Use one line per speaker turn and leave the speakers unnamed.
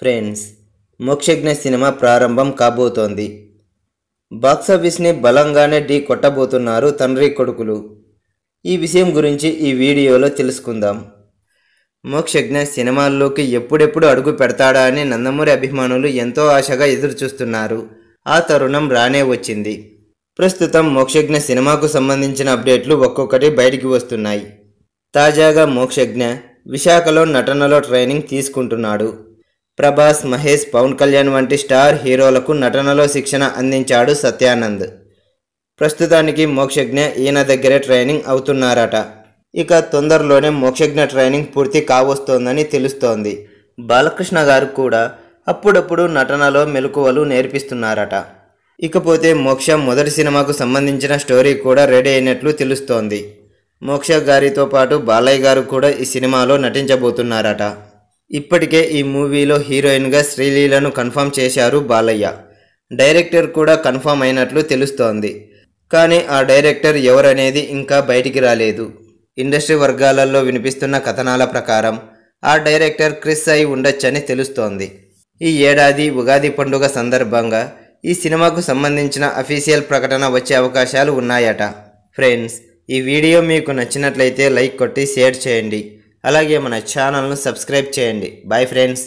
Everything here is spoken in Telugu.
ఫ్రెండ్స్ మోక్షజ్ఞ సినిమా ప్రారంభం కాబోతోంది బాక్సాఫీస్ని బలంగానే ఢీ కొట్టబోతున్నారు తండ్రి కొడుకులు ఈ విషయం గురించి ఈ వీడియోలో తెలుసుకుందాం మోక్షజ్ఞ సినిమాల్లోకి ఎప్పుడెప్పుడు అడుగు పెడతాడా అని నందమూరి అభిమానులు ఎంతో ఆశగా ఎదురుచూస్తున్నారు ఆ తరుణం రానే వచ్చింది ప్రస్తుతం మోక్షజ్ఞ సినిమాకు సంబంధించిన అప్డేట్లు ఒక్కొక్కటి బయటికి వస్తున్నాయి తాజాగా మోక్షజ్ఞ విశాఖలో నటనలో ట్రైనింగ్ తీసుకుంటున్నాడు ప్రభాస్ మహేష్ పవన్ కళ్యాణ్ వంటి స్టార్ హీరోలకు నటనలో శిక్షణ అందించాడు సత్యానంద్ ప్రస్తుతానికి మోక్షజ్ఞ ఈయన దగ్గరే ట్రైనింగ్ అవుతున్నారట ఇక తొందరలోనే మోక్షజ్ఞ ట్రైనింగ్ పూర్తి కావస్తోందని తెలుస్తోంది బాలకృష్ణ గారు కూడా అప్పుడప్పుడు నటనలో మెలకువలు నేర్పిస్తున్నారట ఇకపోతే మోక్ష మొదటి సినిమాకు సంబంధించిన స్టోరీ కూడా రెడీ అయినట్లు తెలుస్తోంది మోక్ష గారితో పాటు బాలయ్య గారు కూడా ఈ సినిమాలో నటించబోతున్నారట ఇప్పటికే ఈ మూవీలో హీరోయిన్గా శ్రీలీలను కన్ఫర్మ్ చేశారు బాలయ్య డైరెక్టర్ కూడా కన్ఫర్మ్ అయినట్లు తెలుస్తోంది కానీ ఆ డైరెక్టర్ ఎవరనేది ఇంకా బయటికి రాలేదు ఇండస్ట్రీ వర్గాలలో వినిపిస్తున్న కథనాల ప్రకారం ఆ డైరెక్టర్ క్రిస్ అయి ఉండొచ్చని తెలుస్తోంది ఈ ఏడాది ఉగాది పండుగ సందర్భంగా ఈ సినిమాకు సంబంధించిన అఫీషియల్ ప్రకటన వచ్చే అవకాశాలు ఉన్నాయట ఫ్రెండ్స్ ఈ వీడియో మీకు నచ్చినట్లయితే లైక్ కొట్టి షేర్ చేయండి అలాగే మన ఛానల్ను సబ్స్క్రైబ్ చేయండి బాయ్ ఫ్రెండ్స్